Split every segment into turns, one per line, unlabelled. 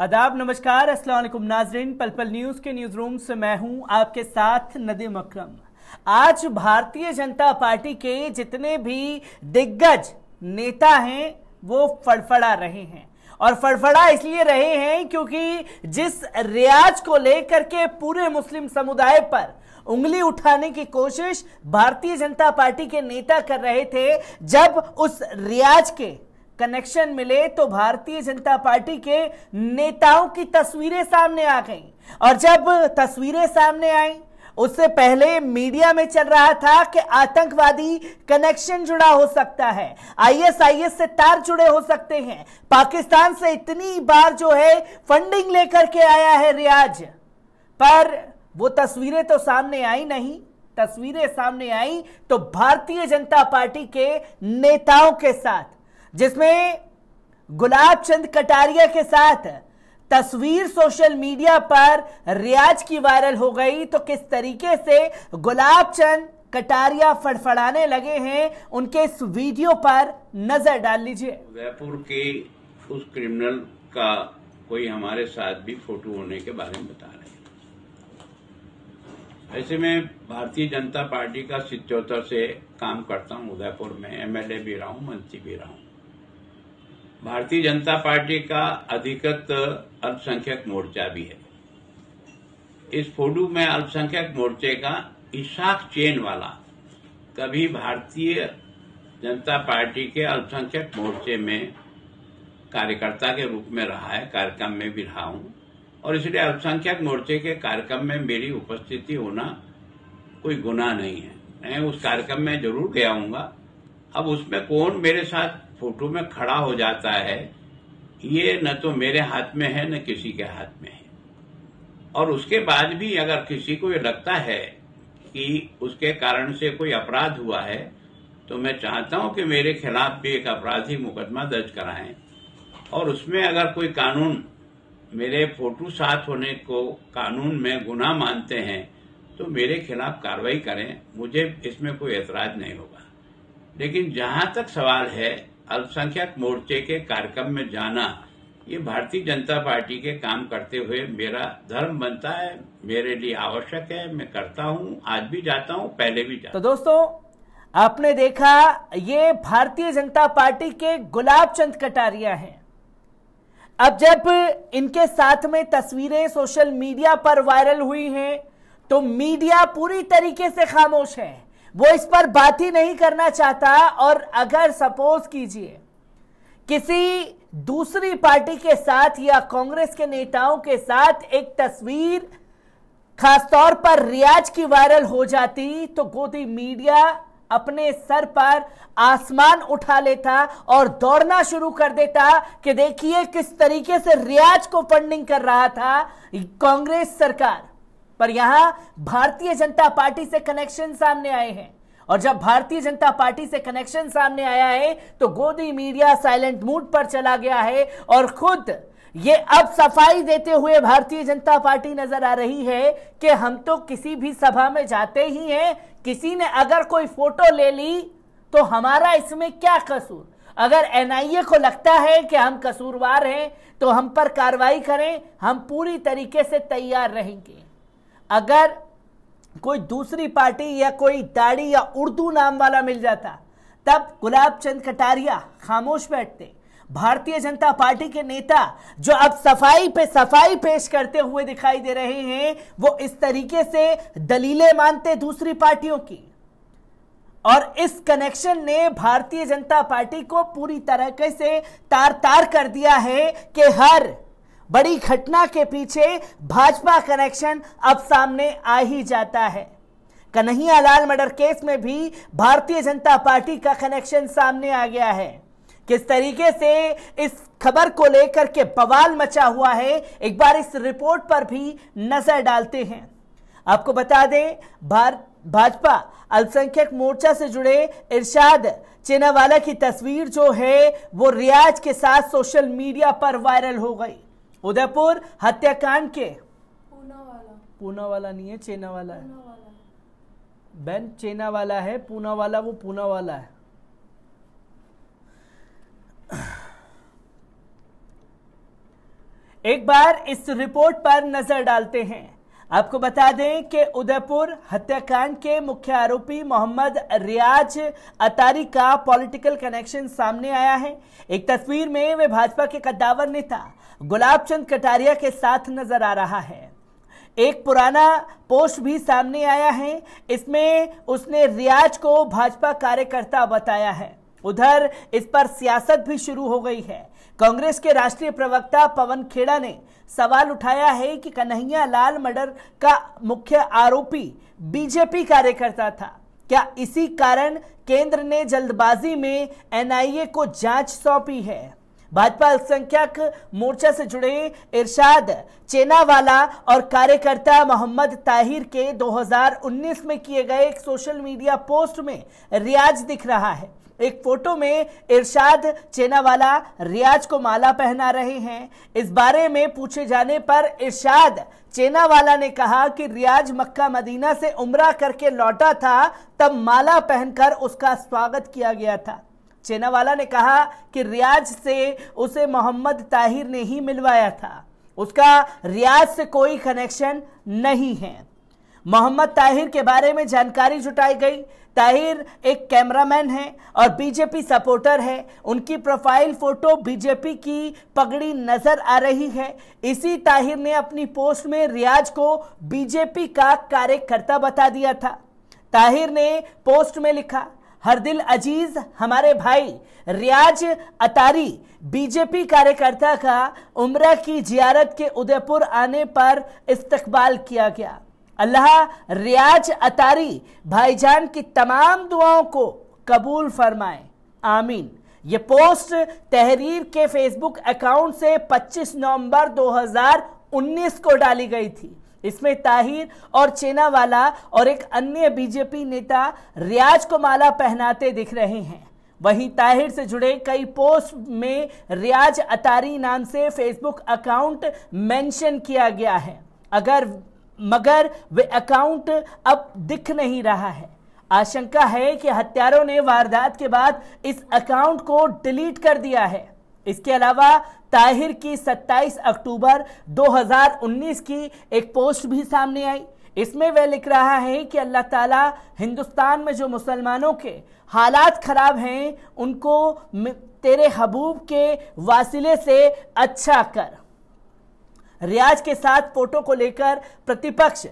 आदाब नमस्कार असलम नाजरीन पल पल न्यूज़ के न्यूज़ रूम से मैं हूं आपके साथ नदीम अक्रम आज भारतीय जनता पार्टी के जितने भी दिग्गज नेता हैं वो फड़फड़ा रहे हैं और फड़फड़ा इसलिए रहे हैं क्योंकि जिस रियाज को लेकर के पूरे मुस्लिम समुदाय पर उंगली उठाने की कोशिश भारतीय जनता पार्टी के नेता कर रहे थे जब उस रियाज के कनेक्शन मिले तो भारतीय जनता पार्टी के नेताओं की तस्वीरें सामने आ गई और जब तस्वीरें सामने आई उससे पहले मीडिया में चल रहा था कि आतंकवादी कनेक्शन जुड़ा हो सकता है आईएसआईएस से तार जुड़े हो सकते हैं पाकिस्तान से इतनी बार जो है फंडिंग लेकर के आया है रियाज पर वो तस्वीरें तो सामने आई नहीं तस्वीरें सामने आई तो भारतीय जनता पार्टी के नेताओं के साथ जिसमें गुलाब चंद कटारिया के साथ तस्वीर सोशल मीडिया पर रियाज की वायरल हो गई तो किस तरीके से गुलाब चंद कटारिया फड़फड़ाने लगे हैं उनके इस वीडियो पर नजर डाल लीजिए
जयपुर के उस क्रिमिनल का कोई हमारे साथ भी फोटो होने के बारे में बता रहे हैं ऐसे में भारतीय जनता पार्टी का सिचौतर से काम करता हूं उदयपुर में एमएलए भी रहा हूं मंत्री भी रहा हूं भारतीय जनता पार्टी का अधिकृत अल्पसंख्यक मोर्चा भी है इस फोटो में अल्पसंख्यक मोर्चे का इशाक चेन वाला कभी भारतीय जनता पार्टी के अल्पसंख्यक मोर्चे में कार्यकर्ता के रूप में रहा है कार्यक्रम में भी रहा हूं और इसलिए अल्पसंख्यक मोर्चे के कार्यक्रम में मेरी उपस्थिति होना कोई गुनाह नहीं है मैं उस कार्यक्रम में जरूर गया हूंगा अब उसमें कौन मेरे साथ फोटो में खड़ा हो जाता है ये न तो मेरे हाथ में है न किसी के हाथ में है और उसके बाद भी अगर किसी को ये लगता है कि उसके कारण से कोई अपराध हुआ है तो मैं चाहता हूं कि मेरे खिलाफ भी एक अपराधी मुकदमा दर्ज कराएं और उसमें अगर कोई कानून मेरे फोटो साथ होने को कानून में गुनाह मानते हैं तो मेरे खिलाफ कार्रवाई करें मुझे इसमें कोई एतराज नहीं होगा लेकिन जहां तक सवाल है अल्पसंख्यक मोर्चे के कार्यक्रम में जाना ये भारतीय जनता पार्टी के काम करते हुए मेरा धर्म बनता है मेरे लिए आवश्यक है मैं करता हूँ आज भी जाता हूँ पहले भी जाता
तो दोस्तों आपने देखा ये भारतीय जनता पार्टी के गुलाब चंद कटारिया हैं अब जब इनके साथ में तस्वीरें सोशल मीडिया पर वायरल हुई हैं तो मीडिया पूरी तरीके से खामोश है वो इस पर बात ही नहीं करना चाहता और अगर सपोज कीजिए किसी दूसरी पार्टी के साथ या कांग्रेस के नेताओं के साथ एक तस्वीर खासतौर पर रियाज की वायरल हो जाती तो गोदी मीडिया अपने सर पर आसमान उठा लेता और दौड़ना शुरू कर देता कि देखिए किस तरीके से रियाज को फंडिंग कर रहा था कांग्रेस सरकार पर यहां भारतीय जनता पार्टी से कनेक्शन सामने आए हैं और जब भारतीय जनता पार्टी से कनेक्शन सामने आया है तो गोदी मीडिया साइलेंट मूड पर चला गया है और खुद ये अब सफाई देते हुए भारतीय जनता पार्टी नजर आ रही है कि हम तो किसी भी सभा में जाते ही हैं किसी ने अगर कोई फोटो ले ली तो हमारा इसमें क्या कसूर अगर एनआईए को लगता है कि हम कसूरवार हैं तो हम पर कार्रवाई करें हम पूरी तरीके से तैयार रहेंगे अगर कोई दूसरी पार्टी या कोई दाढ़ी या उर्दू नाम वाला मिल जाता तब गुलाब चंद कटारिया खामोश बैठते भारतीय जनता पार्टी के नेता जो अब सफाई पे सफाई पेश करते हुए दिखाई दे रहे हैं वो इस तरीके से दलीलें मानते दूसरी पार्टियों की और इस कनेक्शन ने भारतीय जनता पार्टी को पूरी तरह से तार तार कर दिया है कि हर बड़ी घटना के पीछे भाजपा कनेक्शन अब सामने आ ही जाता है कन्हैया लाल मर्डर केस में भी भारतीय जनता पार्टी का कनेक्शन सामने आ गया है किस तरीके से इस खबर को लेकर के बवाल मचा हुआ है एक बार इस रिपोर्ट पर भी नजर डालते हैं आपको बता दें भार भाजपा अल्पसंख्यक मोर्चा से जुड़े इरशाद चेनावाला की तस्वीर जो है वो रियाज के साथ सोशल मीडिया पर वायरल हो गई उदयपुर हत्याकांड के पूना वाला नहीं है चेना वाला है बहन चेना वाला है पूना वाला वो पूना वाला है एक बार इस रिपोर्ट पर नजर डालते हैं आपको बता दें कि उदयपुर हत्याकांड के मुख्य आरोपी मोहम्मद रियाज अतारी का पॉलिटिकल कनेक्शन सामने आया है एक तस्वीर में वे भाजपा के कद्दावर नेता गुलाब चंद कटारिया के साथ नजर आ रहा है एक पुराना पोस्ट भी सामने आया है इसमें उसने रियाज को भाजपा कार्यकर्ता बताया है उधर इस पर सियासत भी शुरू हो गई है कांग्रेस के राष्ट्रीय प्रवक्ता पवन खेड़ा ने सवाल उठाया है कि कन्हैया लाल मर्डर का मुख्य आरोपी बीजेपी कार्यकर्ता था क्या इसी कारण केंद्र ने जल्दबाजी में एनआईए को जांच सौंपी है भाजपा अल्पसंख्यक मोर्चा से जुड़े इरशाद चेनावाला और कार्यकर्ता मोहम्मद ताहिर के 2019 में किए गए एक सोशल मीडिया पोस्ट में रियाज दिख रहा है एक फोटो में इरशाद चेनावाला रियाज को माला पहना रहे हैं इस बारे में पूछे जाने पर इरशाद चेनावाला ने कहा कि रियाज मक्का मदीना से उमरा करके लौटा था तब माला पहनकर उसका स्वागत किया गया था चेनावाला ने कहा कि रियाज से उसे मोहम्मद ताहिर ने ही मिलवाया था उसका रियाज से कोई कनेक्शन नहीं है मोहम्मद ताहिर के बारे में जानकारी जुटाई गई ताहिर एक कैमरामैन है और बीजेपी सपोर्टर है उनकी प्रोफाइल फोटो बीजेपी की पगड़ी नजर आ रही है इसी ताहिर ने अपनी पोस्ट में रियाज को बीजेपी का कार्यकर्ता बता दिया था ताहिर ने पोस्ट में लिखा हरदिल अजीज हमारे भाई रियाज अतारी बीजेपी कार्यकर्ता का उम्र की जियारत के उदयपुर आने पर इस्तकबाल किया गया अल्लाह रियाज अतारी भाईजान की तमाम दुआओं को कबूल फरमाए आमीन ये पोस्ट तहरीर के फेसबुक अकाउंट से 25 नवंबर 2019 को डाली गई थी इसमें ताहिर और चेनावाला और एक अन्य बीजेपी नेता रियाज को माला पहनाते दिख रहे हैं वहीं ताहिर से जुड़े कई पोस्ट में रियाज अतारी नाम से फेसबुक अकाउंट मेंशन किया गया है अगर मगर वे अकाउंट अब दिख नहीं रहा है आशंका है कि हत्यारों ने वारदात के बाद इस अकाउंट को डिलीट कर दिया है इसके अलावा ताहिर की 27 अक्टूबर 2019 की एक पोस्ट भी सामने आई इसमें वह लिख रहा है कि अल्लाह ताला हिंदुस्तान में जो मुसलमानों के हालात ख़राब हैं उनको तेरे हबूब के वासिले से अच्छा कर रियाज के साथ फोटो को लेकर प्रतिपक्ष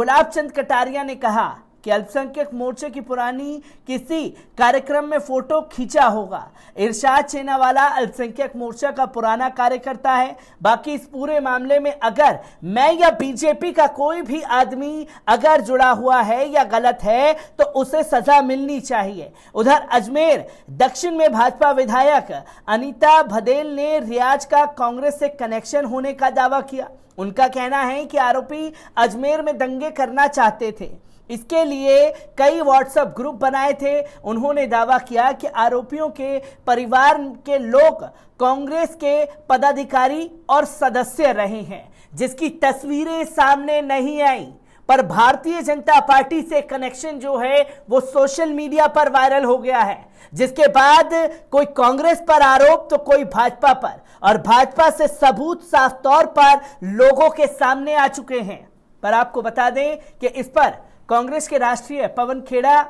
गुलाब चंद कटारिया ने कहा कि अल्पसंख्यक मोर्चे की पुरानी किसी कार्यक्रम में फोटो खींचा होगा इरशाद वाला अल्पसंख्यक मोर्चा का पुराना कार्यकर्ता है बाकी इस पूरे मामले में अगर मैं या बीजेपी का कोई भी आदमी अगर जुड़ा हुआ है या गलत है तो उसे सजा मिलनी चाहिए उधर अजमेर दक्षिण में भाजपा विधायक अनिता भदेल ने रियाज का कांग्रेस से कनेक्शन होने का दावा किया उनका कहना है कि आरोपी अजमेर में दंगे करना चाहते थे इसके लिए कई व्हाट्सएप ग्रुप बनाए थे उन्होंने दावा किया कि आरोपियों के परिवार के लोग कांग्रेस के पदाधिकारी और सदस्य रहे हैं जिसकी तस्वीरें सामने नहीं आई पर भारतीय जनता पार्टी से कनेक्शन जो है वो सोशल मीडिया पर वायरल हो गया है जिसके बाद कोई कांग्रेस पर आरोप तो कोई भाजपा पर और भाजपा से सबूत साफ तौर पर लोगों के सामने आ चुके हैं पर आपको बता दें कि इस पर कांग्रेस के राष्ट्रीय पवन खेड़ा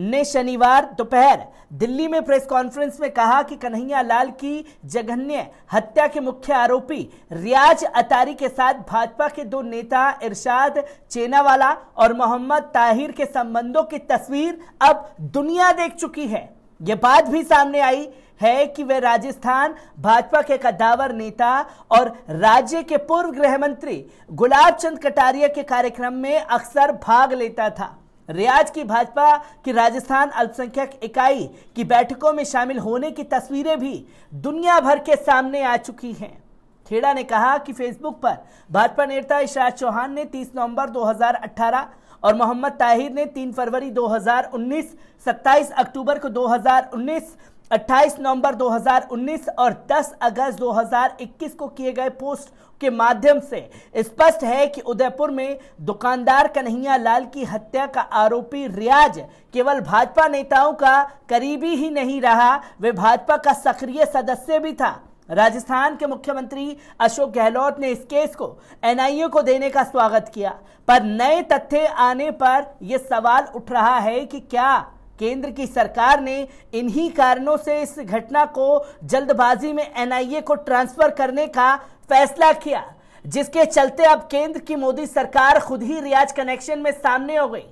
ने शनिवार दोपहर दिल्ली में प्रेस कॉन्फ्रेंस में कहा कि कन्हैया लाल की जघन्य हत्या के मुख्य आरोपी रियाज अतारी के साथ भाजपा के दो नेता इरशाद चेनावाला और मोहम्मद ताहिर के संबंधों की तस्वीर अब दुनिया देख चुकी है यह बात भी सामने आई है कि वे राजस्थान भाजपा के कद्दावर नेता और राज्य के पूर्व गृह मंत्री गुलाब चंद कटारिया के कार्यक्रम में अक्सर भाग लेता था रियाज की भाजपा की राजस्थान अल्पसंख्यक इकाई की बैठकों में शामिल होने की तस्वीरें भी दुनिया भर के सामने आ चुकी हैं खेड़ा ने कहा कि फेसबुक पर भाजपा नेता इशराज चौहान ने 30 नवंबर 2018 और मोहम्मद ताहिर ने 3 फरवरी 2019, 27 अक्टूबर को 2019 28 नवंबर 2019 और 10 अगस्त 2021 को किए गए पोस्ट के माध्यम से स्पष्ट है कि उदयपुर में दुकानदार कन्हैया लाल की हत्या का आरोपी रियाज केवल भाजपा नेताओं का करीबी ही नहीं रहा वे भाजपा का सक्रिय सदस्य भी था राजस्थान के मुख्यमंत्री अशोक गहलोत ने इस केस को एनआईए को देने का स्वागत किया पर नए तथ्य आने पर यह सवाल उठ रहा है कि क्या केंद्र की सरकार ने इन्हीं कारणों से इस घटना को जल्दबाजी में एनआईए को ट्रांसफर करने का फैसला किया जिसके चलते अब केंद्र की मोदी सरकार खुद ही रियाज कनेक्शन में सामने हो गई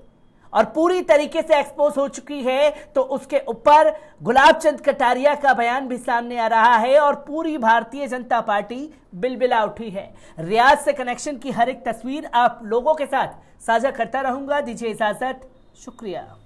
और पूरी तरीके से एक्सपोज हो चुकी है तो उसके ऊपर गुलाब चंद कटारिया का बयान भी सामने आ रहा है और पूरी भारतीय जनता पार्टी बिलबिला उठी है रियाज से कनेक्शन की हर एक तस्वीर आप लोगों के साथ साझा करता रहूंगा दीजिए इजाजत शुक्रिया